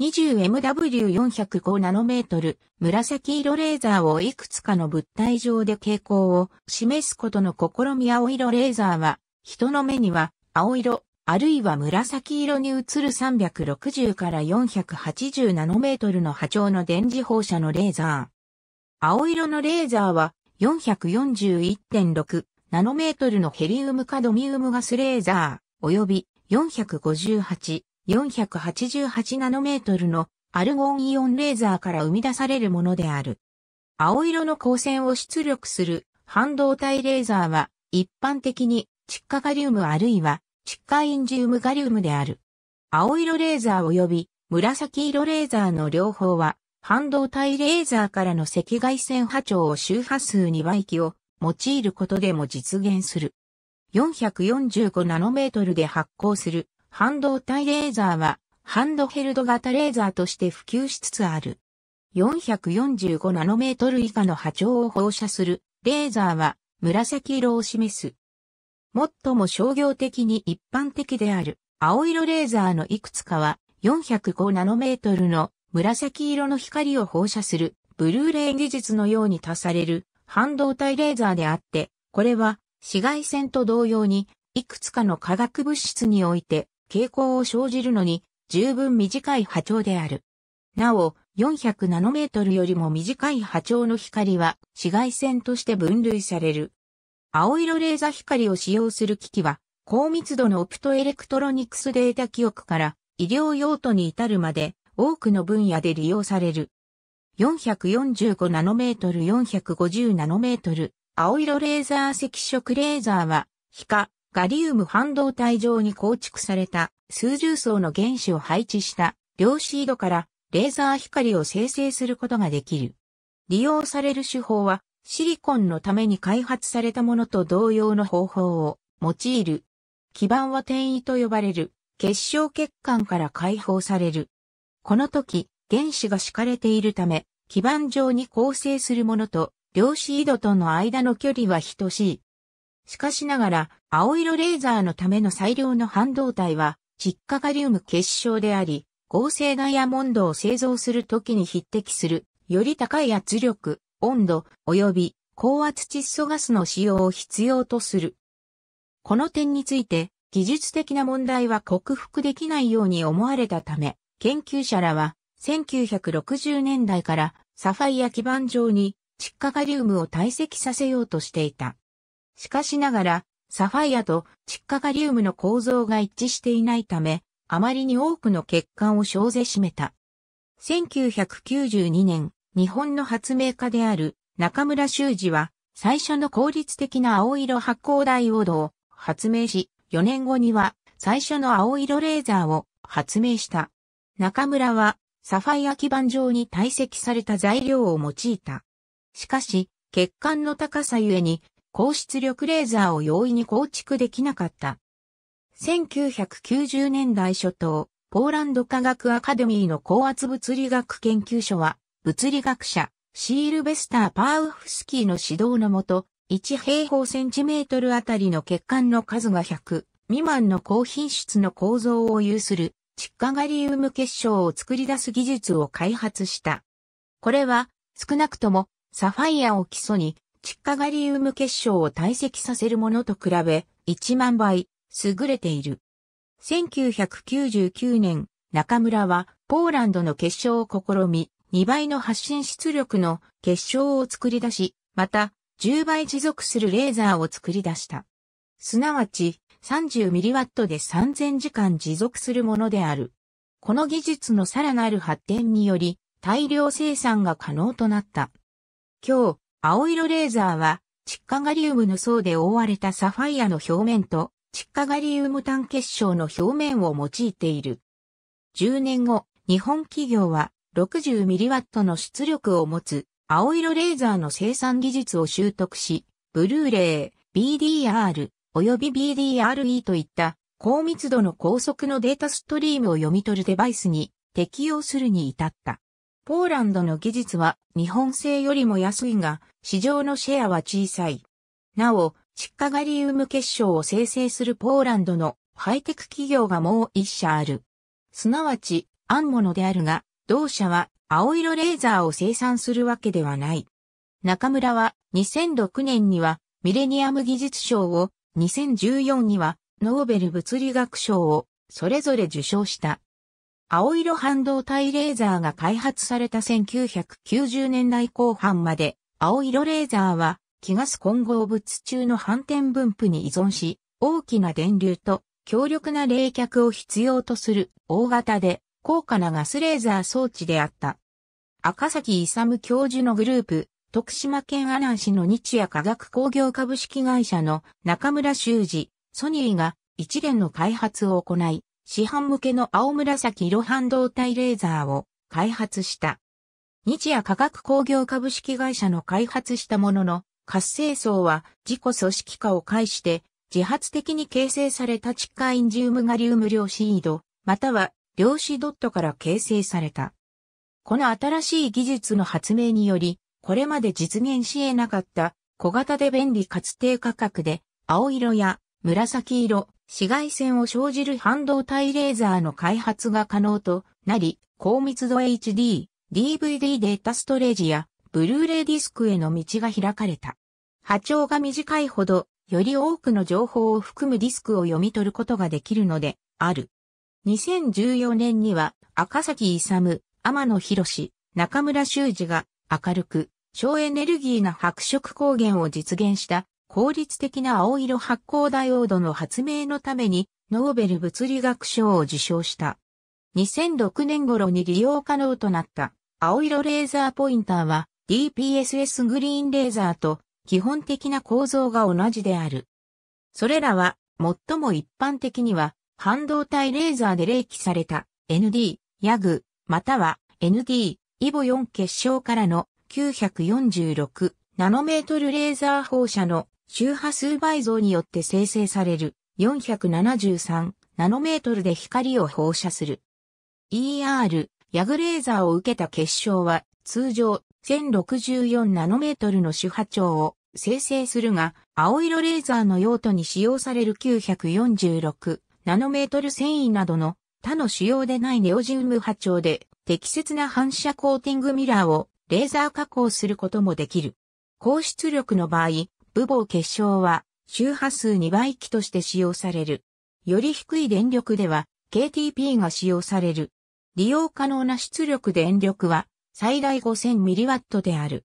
20MW405 ナノメートル、紫色レーザーをいくつかの物体上で傾向を示すことの試み青色レーザーは、人の目には青色、あるいは紫色に映る360から480ナノメートルの波長の電磁放射のレーザー。青色のレーザーは441.6ナノメートルのヘリウムカドミウムガスレーザー、及び458 488ナノメートルのアルゴンイオンレーザーから生み出されるものである。青色の光線を出力する半導体レーザーは一般的に窒化ガリウムあるいは窒化インジウムガリウムである。青色レーザー及び紫色レーザーの両方は半導体レーザーからの赤外線波長を周波数2倍機を用いることでも実現する。445ナノメートルで発光する半導体レーザーは、ハンドヘルド型レーザーとして普及しつつある。445ナノメートル以下の波長を放射するレーザーは紫色を示す。最も商業的に一般的である青色レーザーのいくつかは405ナノメートルの紫色の光を放射するブルーレイ技術のように足される半導体レーザーであって、これは紫外線と同様にいくつかの化学物質において傾向を生じるのに十分短い波長である。なお、400ナノメートルよりも短い波長の光は紫外線として分類される。青色レーザー光を使用する機器は、高密度のオプトエレクトロニクスデータ記憶から医療用途に至るまで多くの分野で利用される。445ナノメートル450ナノメートル青色レーザー赤色レーザーは、皮ガリウム半導体上に構築された数十層の原子を配置した量子井戸からレーザー光を生成することができる。利用される手法はシリコンのために開発されたものと同様の方法を用いる。基板は転移と呼ばれる結晶血管から解放される。この時、原子が敷かれているため、基板上に構成するものと量子井戸との間の距離は等しい。しかしながら、青色レーザーのための最良の半導体は、窒化ガリウム結晶であり、合成ダイヤモンドを製造するときに匹敵する、より高い圧力、温度、及び高圧窒素ガスの使用を必要とする。この点について、技術的な問題は克服できないように思われたため、研究者らは、1960年代からサファイア基板上に窒化ガリウムを堆積させようとしていた。しかしながら、サファイアと窒化ガリウムの構造が一致していないため、あまりに多くの欠陥を生ぜしめた。1992年、日本の発明家である中村修二は、最初の効率的な青色発光ダイオードを発明し、4年後には最初の青色レーザーを発明した。中村はサファイア基板上に堆積された材料を用いた。しかし、血管の高さゆえに高出力レーザーを容易に構築できなかった。1990年代初頭、ポーランド科学アカデミーの高圧物理学研究所は、物理学者、シールベスター・パーウフスキーの指導のもと、1平方センチメートルあたりの血管の数が100未満の高品質の構造を有する、窒化ガリウム結晶を作り出す技術を開発した。これは、少なくとも、サファイアを基礎に、窒化ガリウム結晶を堆積させるものと比べ、1万倍、優れている。1999年、中村は、ポーランドの結晶を試み、2倍の発信出力の結晶を作り出し、また、10倍持続するレーザーを作り出した。すなわち、30mW で3000時間持続するものである。この技術のさらなる発展により、大量生産が可能となった。今日、青色レーザーは、窒化ガリウムの層で覆われたサファイアの表面と、窒化ガリウム炭結晶の表面を用いている。10年後、日本企業は 60mW の出力を持つ青色レーザーの生産技術を習得し、ブルーレイ、BDR、および BDRE といった高密度の高速のデータストリームを読み取るデバイスに適用するに至った。ポーランドの技術は日本製よりも安いが、市場のシェアは小さい。なお、窒化ガリウム結晶を生成するポーランドのハイテク企業がもう一社ある。すなわち、アンモノであるが、同社は青色レーザーを生産するわけではない。中村は2006年にはミレニアム技術賞を、2014にはノーベル物理学賞をそれぞれ受賞した。青色半導体レーザーが開発された1990年代後半まで、青色レーザーは気ガス混合物中の反転分布に依存し、大きな電流と強力な冷却を必要とする大型で高価なガスレーザー装置であった。赤崎勇教授のグループ、徳島県阿南市の日夜科学工業株式会社の中村修二、ソニーが一連の開発を行い、市販向けの青紫色半導体レーザーを開発した。日夜化学工業株式会社の開発したものの、活性層は自己組織化を介して自発的に形成された地下インジウムガリウム量子イード、または量子ドットから形成された。この新しい技術の発明により、これまで実現し得なかった小型で便利かつ低価格で青色や紫色、紫外線を生じる半導体レーザーの開発が可能となり、高密度 HD、DVD データストレージや、ブルーレイディスクへの道が開かれた。波長が短いほど、より多くの情報を含むディスクを読み取ることができるので、ある。2014年には、赤崎勇、天野博中村修二が、明るく、省エネルギーな白色光源を実現した効率的な青色発光ダイオードの発明のためにノーベル物理学賞を受賞した。2006年頃に利用可能となった青色レーザーポインターは DPSS グリーンレーザーと基本的な構造が同じである。それらは最も一般的には半導体レーザーで冷気された ND、ヤグ、または ND、イボ4結晶からの946ナノメートルレーザー放射の周波数倍増によって生成される473ナノメートルで光を放射する。ER、ヤグレーザーを受けた結晶は通常1064ナノメートルの周波長を生成するが、青色レーザーの用途に使用される946ナノメートル繊維などの他の主要でないネオジウム波長で適切な反射コーティングミラーをレーザー加工することもできる。高出力の場合、部棒結晶は周波数2倍機として使用される。より低い電力では KTP が使用される。利用可能な出力電力は最大 5000mW である。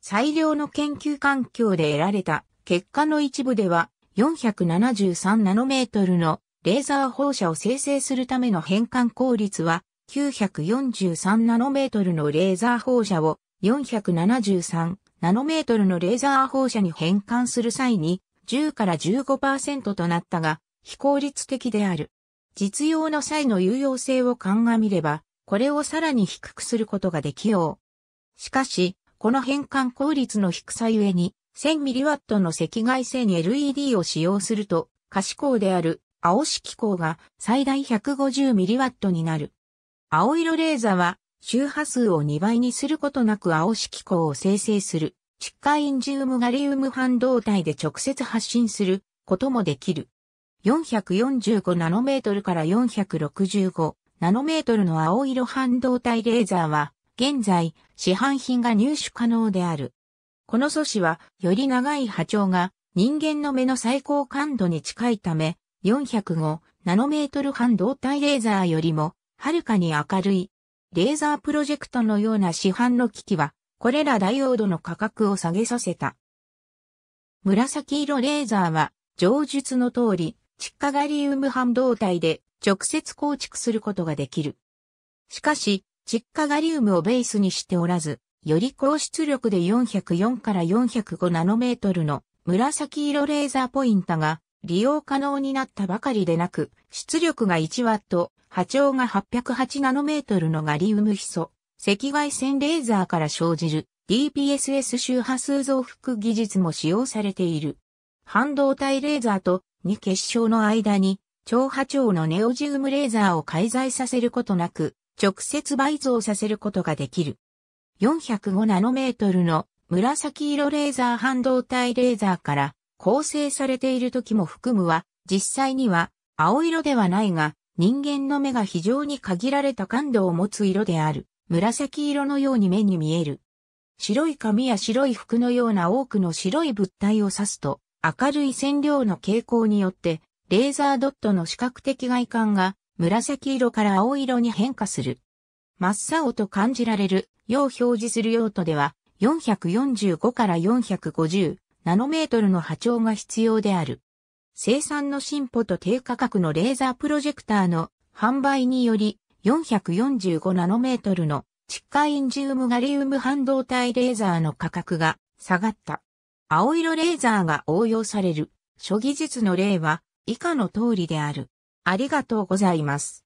最良の研究環境で得られた結果の一部では 473nm のレーザー放射を生成するための変換効率は 943nm のレーザー放射を4 7 3ナノメートルのレーザー放射に変換する際に10から15%となったが非効率的である。実用の際の有用性を鑑みれば、これをさらに低くすることができよう。しかし、この変換効率の低さゆえに、1000mW の赤外線 LED を使用すると、可視光である青色光が最大 150mW になる。青色レーザーは周波数を2倍にすることなく青色光を生成する、窒化インジウムガリウム半導体で直接発信することもできる。445ナノメートルから465ナノメートルの青色半導体レーザーは、現在、市販品が入手可能である。この素子は、より長い波長が、人間の目の最高感度に近いため、405ナノメートル半導体レーザーよりも、はるかに明るいレーザープロジェクトのような市販の機器は、これらダイオードの価格を下げさせた。紫色レーザーは、上述の通り、窒化ガリウム半導体で直接構築することができる。しかし、窒化ガリウムをベースにしておらず、より高出力で404から405ナノメートルの紫色レーザーポインタが利用可能になったばかりでなく、出力が1ワット、波長が808ナノメートルのガリウムヒ素、赤外線レーザーから生じる DPSS 周波数増幅技術も使用されている。半導体レーザーと2結晶の間に超波長のネオジウムレーザーを介在させることなく直接倍増させることができる。405ナノメートルの紫色レーザー半導体レーザーから構成されている時も含むは実際には青色ではないが人間の目が非常に限られた感度を持つ色である、紫色のように目に見える。白い髪や白い服のような多くの白い物体を指すと、明るい線量の傾向によって、レーザードットの視覚的外観が紫色から青色に変化する。真っ青と感じられる、よう表示する用途では、445から450ナノメートルの波長が必要である。生産の進歩と低価格のレーザープロジェクターの販売により、445ナノメートルの窒化インジウムガリウム半導体レーザーの価格が下がった。青色レーザーが応用される諸技術の例は以下の通りである。ありがとうございます。